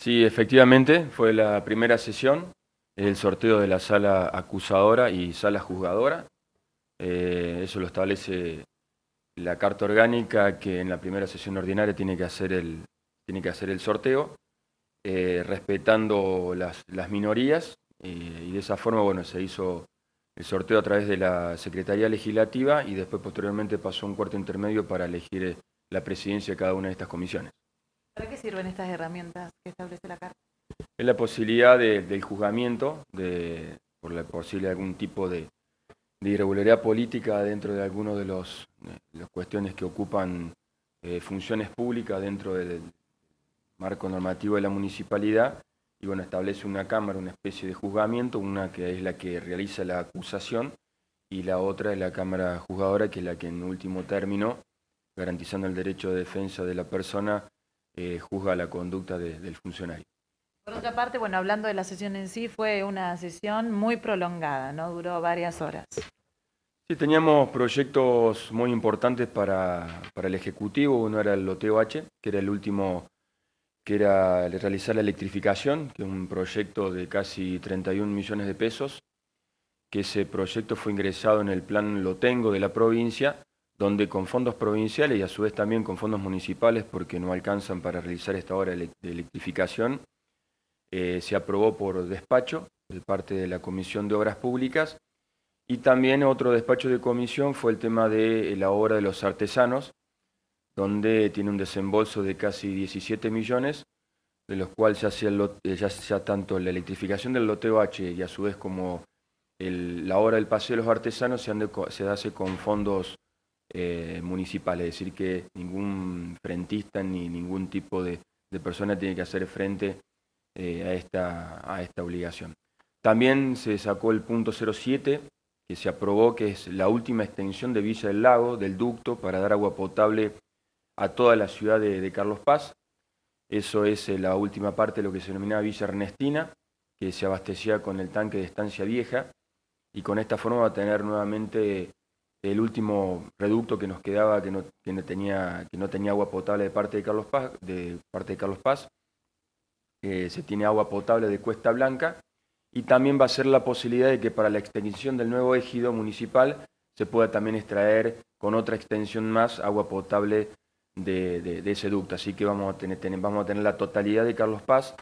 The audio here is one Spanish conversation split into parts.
Sí, efectivamente, fue la primera sesión, el sorteo de la sala acusadora y sala juzgadora. Eh, eso lo establece la carta orgánica que en la primera sesión ordinaria tiene que hacer el, tiene que hacer el sorteo, eh, respetando las, minorías, eh, y de esa forma bueno, se hizo el sorteo a través de la Secretaría Legislativa y después posteriormente pasó un cuarto intermedio para elegir la presidencia de cada una de estas comisiones. ¿Para qué sirven estas herramientas que establece la Carta? Es la posibilidad del juzgamiento de, por la posible algún tipo de, irregularidad política dentro de alguno de los eh, las cuestiones que ocupan eh, funciones públicas dentro del marco normativo de la municipalidad y bueno establece una cámara una especie de juzgamiento una que es la que realiza la acusación y la otra es la cámara juzgadora que es la que en último término garantizando el derecho de defensa de la persona eh, juzga la conducta del funcionario. Por otra parte, bueno, hablando de la sesión en sí, fue una sesión muy prolongada, ¿no? Duró varias horas. Sí, teníamos proyectos muy importantes para, para el Ejecutivo. Uno era el loteo H, que era el último, que era realizar la electrificación, que es un proyecto de casi 31 millones de pesos, que ese proyecto fue ingresado en el plan Lotengo de la provincia donde con fondos provinciales y a su vez también con fondos municipales, porque no alcanzan para realizar esta obra de electrificación, eh, se aprobó por despacho de parte de la Comisión de Obras Públicas. Y también otro despacho de comisión fue el tema de eh, la obra de los artesanos, donde tiene un desembolso de casi 17 millones, de los cuales ya sea, eh, ya tanto la electrificación del loteo H y a su vez como la obra del paseo de los artesanos se, se hace con fondos eh, municipal, es decir, que ningún frentista ni ningún tipo de, persona tiene que hacer frente eh, a, esta, a esta obligación. También se sacó el punto 07, que se aprobó, que es la última extensión de Villa del Lago, del ducto, para dar agua potable a toda la ciudad de, Carlos Paz. Eso es eh, la última parte de lo que se denominaba Villa Ernestina, que se abastecía con el tanque de Estancia Vieja, y con esta forma va a tener nuevamente el último reducto que nos quedaba que no, tenía, agua potable de parte de Carlos Paz, de parte de Carlos Paz. Eh, se tiene agua potable de Cuesta Blanca y también va a ser la posibilidad de que para la extensión del nuevo ejido municipal se pueda también extraer con otra extensión más agua potable de, ese ducto. Así que vamos a tener, vamos a tener la totalidad de Carlos Paz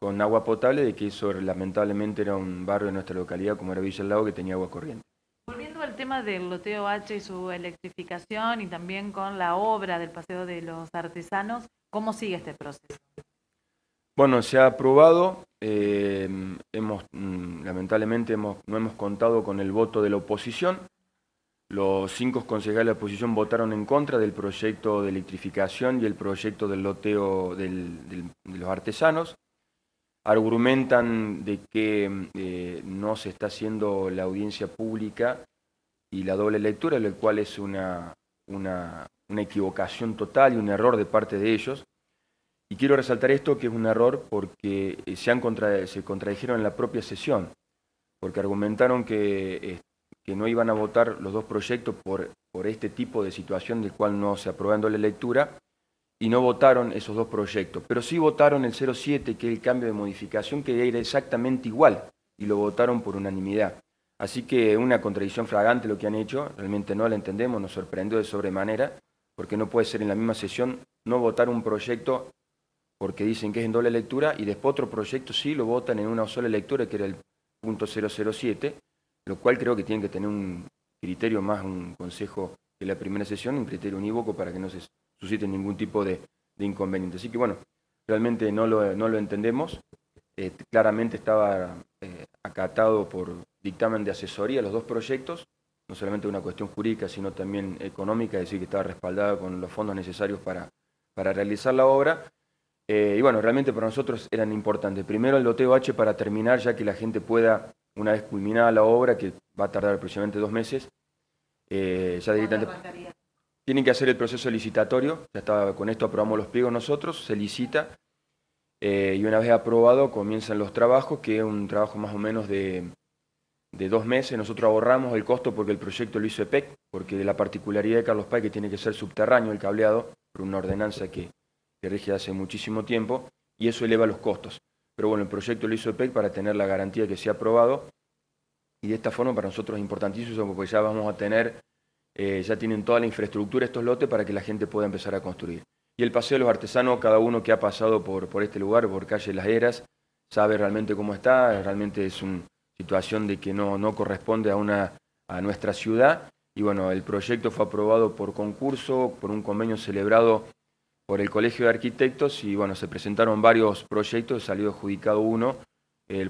con agua potable, de que eso lamentablemente era un barrio de nuestra localidad como era Villa del Lago que tenía agua corriente del loteo H y su electrificación y también con la obra del Paseo de los Artesanos, ¿cómo sigue este proceso? Bueno, se ha aprobado. Eh, hemos, mm, lamentablemente no hemos contado con el voto de la oposición. Los cinco concejales de la oposición votaron en contra del proyecto de electrificación y el proyecto del loteo de los artesanos. Argumentan de que mm, eh, no se está haciendo la audiencia pública y la doble lectura, lo cual es una, una, equivocación total y un error de parte de ellos. Y quiero resaltar esto que es un error porque eh, se, contradijeron en la propia sesión, porque argumentaron que, eh, que, no iban a votar los dos proyectos por, por este tipo de situación del cual no se aprobó en doble lectura, y no votaron esos dos proyectos, pero sí votaron el 07, que es el cambio de modificación, que era exactamente igual, y lo votaron por unanimidad. Así que una contradicción flagrante lo que han hecho, realmente no la entendemos, nos sorprendió de sobremanera, porque no puede ser en la misma sesión no votar un proyecto porque dicen que es en doble lectura y después otro proyecto sí lo votan en una sola lectura, que era el punto 007, lo cual creo que tienen que tener un criterio más, un consejo que la primera sesión, un criterio unívoco para que no se suscite ningún tipo de, inconveniente. Así que bueno, realmente no lo, no lo entendemos. Este, claramente estaba eh, acatado por, dictamen de asesoría a los dos proyectos, no solamente una cuestión jurídica, sino también económica, es decir, que estaba respaldada con los fondos necesarios para, para realizar la obra. Eh, y bueno, realmente para nosotros eran importantes. Primero el loteo H para terminar, ya que la gente pueda, una vez culminada la obra, que va a tardar aproximadamente dos meses, eh, ya Tienen que hacer el proceso licitatorio, ya estaba con esto aprobamos los pliegos nosotros, se licita, eh, y una vez aprobado comienzan los trabajos, que es un trabajo más o menos de de dos meses, nosotros ahorramos el costo porque el proyecto lo hizo EPEC, porque la particularidad de Carlos Paz que tiene que ser subterráneo el cableado, por una ordenanza que, rige hace muchísimo tiempo, y eso eleva los costos. Pero bueno, el proyecto lo hizo EPEC para tener la garantía que se ha aprobado, y de esta forma para nosotros es importantísimo porque ya vamos a tener, eh, ya tienen toda la infraestructura estos lotes para que la gente pueda empezar a construir. Y el Paseo de los Artesanos, cada uno que ha pasado por, por este lugar, por Calle Las Heras, sabe realmente cómo está, realmente es un, situación de que no, no corresponde a, una, a nuestra ciudad. Y bueno, el proyecto fue aprobado por concurso, por un convenio celebrado por el Colegio de Arquitectos y bueno, se presentaron varios proyectos, salió adjudicado uno.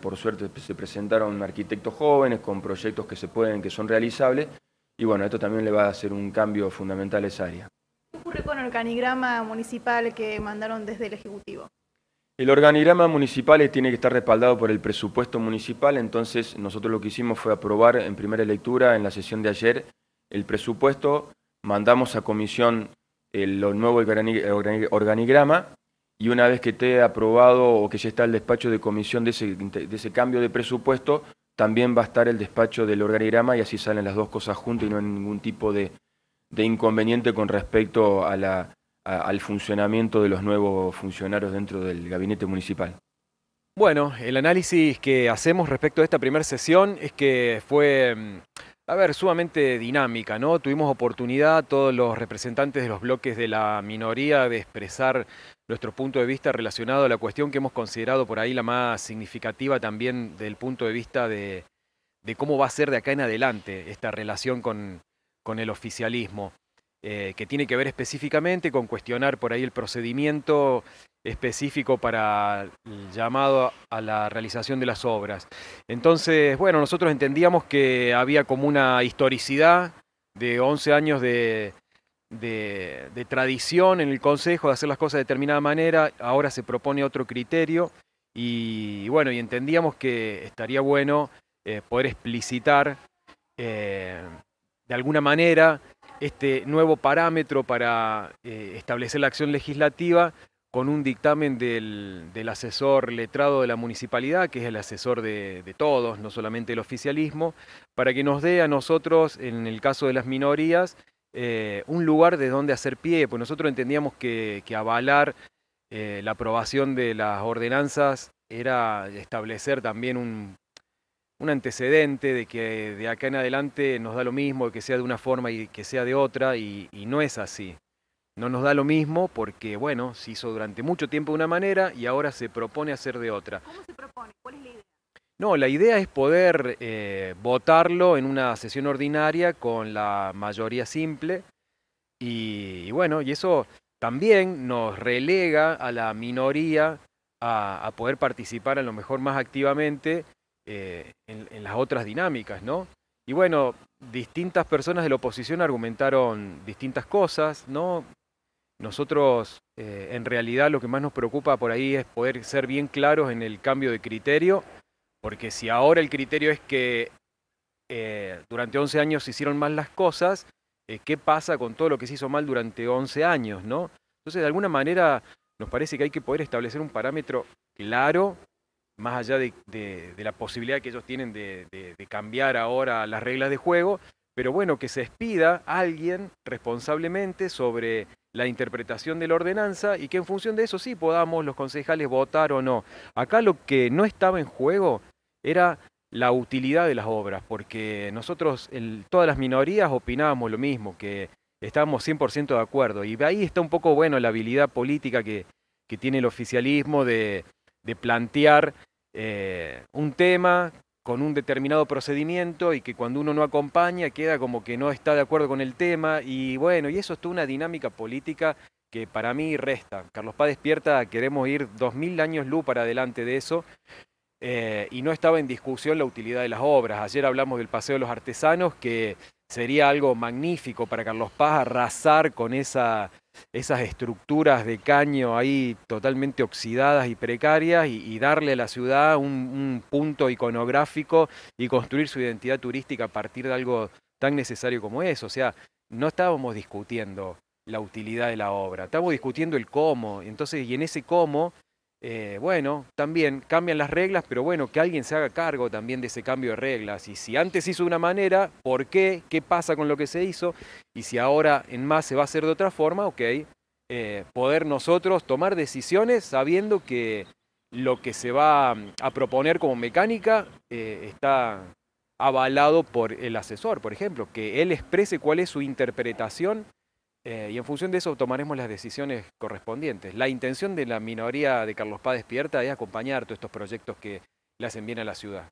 por suerte se presentaron arquitectos jóvenes con proyectos que se pueden, que son realizables. Y bueno, esto también le va a hacer un cambio fundamental a esa área. ¿Qué ocurre con el canigrama municipal que mandaron desde el Ejecutivo? El organigrama municipal tiene que estar respaldado por el presupuesto municipal, entonces nosotros lo que hicimos fue aprobar en primera lectura, en la sesión de ayer, el presupuesto, mandamos a comisión el nuevo organigrama y una vez que esté aprobado o que ya está el despacho de comisión de ese, cambio de presupuesto, también va a estar el despacho del organigrama y así salen las dos cosas juntas y no hay ningún tipo de inconveniente con respecto a la al funcionamiento de los nuevos funcionarios dentro del gabinete municipal. Bueno, el análisis que hacemos respecto a esta primera sesión es que fue, mm, a ver, sumamente dinámica, ¿no? Tuvimos oportunidad todos los representantes de los bloques de la minoría de expresar nuestro punto de vista relacionado a la cuestión que hemos considerado por ahí la más significativa también del punto de vista de, cómo va a ser de acá en adelante esta relación con, con el oficialismo. Eh, que tiene que ver específicamente con cuestionar por ahí el procedimiento específico para el llamado a la realización de las obras. Entonces, bueno, nosotros entendíamos que había como una historicidad de 11 años de, tradición en el Consejo de hacer las cosas de determinada manera, ahora se propone otro criterio y, bueno, y entendíamos que estaría bueno eh, poder explicitar eh, de alguna manera este nuevo parámetro para eh, establecer la acción legislativa con un dictamen del, asesor letrado de la municipalidad, que es el asesor de, todos, no solamente el oficialismo, para que nos dé a nosotros, en el caso de las minorías, eh, un lugar de donde hacer pie, pues nosotros entendíamos que, avalar eh, la aprobación de las ordenanzas era establecer también un un antecedente de que de acá en adelante nos da lo mismo, que sea de una forma y que sea de otra, y, no es así. No nos da lo mismo porque, bueno, se hizo durante mucho tiempo de una manera y ahora se propone hacer de otra. ¿Cómo se propone? ¿Cuál es la idea? No, la idea es poder eh, votarlo en una sesión ordinaria con la mayoría simple y, bueno, y eso también nos relega a la minoría a, a poder participar a lo mejor más activamente eh, en, las otras dinámicas, ¿no? Y bueno, distintas personas de la oposición argumentaron distintas cosas, ¿no? Nosotros, eh, en realidad, lo que más nos preocupa por ahí es poder ser bien claros en el cambio de criterio, porque si ahora el criterio es que eh, durante 11 años se hicieron mal las cosas, ¿qué pasa con todo lo que se hizo mal durante 11 años, ¿no? Entonces, de alguna manera, nos parece que hay que poder establecer un parámetro claro más allá de, la posibilidad que ellos tienen de, cambiar ahora las reglas de juego, pero bueno, que se expida alguien responsablemente sobre la interpretación de la ordenanza y que en función de eso sí podamos los concejales votar o no. Acá lo que no estaba en juego era la utilidad de las obras, porque nosotros, todas las minorías opinábamos lo mismo, que estábamos 100% de acuerdo. Y ahí está un poco, bueno, la habilidad política que tiene el oficialismo de, de plantear eh, un tema con un determinado procedimiento y que cuando uno no acompaña queda como que no está de acuerdo con el tema y bueno, y eso es toda una dinámica política que para mí resta. Carlos Paz despierta, queremos ir dos mil años luz para adelante de eso eh, y no estaba en discusión la utilidad de las obras. Ayer hablamos del Paseo de los Artesanos que sería algo magnífico para Carlos Paz arrasar con esa esas estructuras de caño ahí totalmente oxidadas y precarias y, darle a la ciudad un, un, punto iconográfico y construir su identidad turística a partir de algo tan necesario como eso. O sea, no estábamos discutiendo la utilidad de la obra, estábamos discutiendo el cómo. Entonces, y en ese cómo eh, bueno, también cambian las reglas, pero bueno, que alguien se haga cargo también de ese cambio de reglas. Y si antes hizo de una manera, ¿por qué? ¿Qué pasa con lo que se hizo? Y si ahora en más se va a hacer de otra forma, ok, eh, poder nosotros tomar decisiones sabiendo que lo que se va mm, a proponer como mecánica eh, está avalado por el asesor, por ejemplo, que él exprese cuál es su interpretación eh, y en función de eso tomaremos las decisiones correspondientes. La intención de la minoría de Carlos Paz Despierta es acompañar todos estos proyectos que le hacen bien a la ciudad.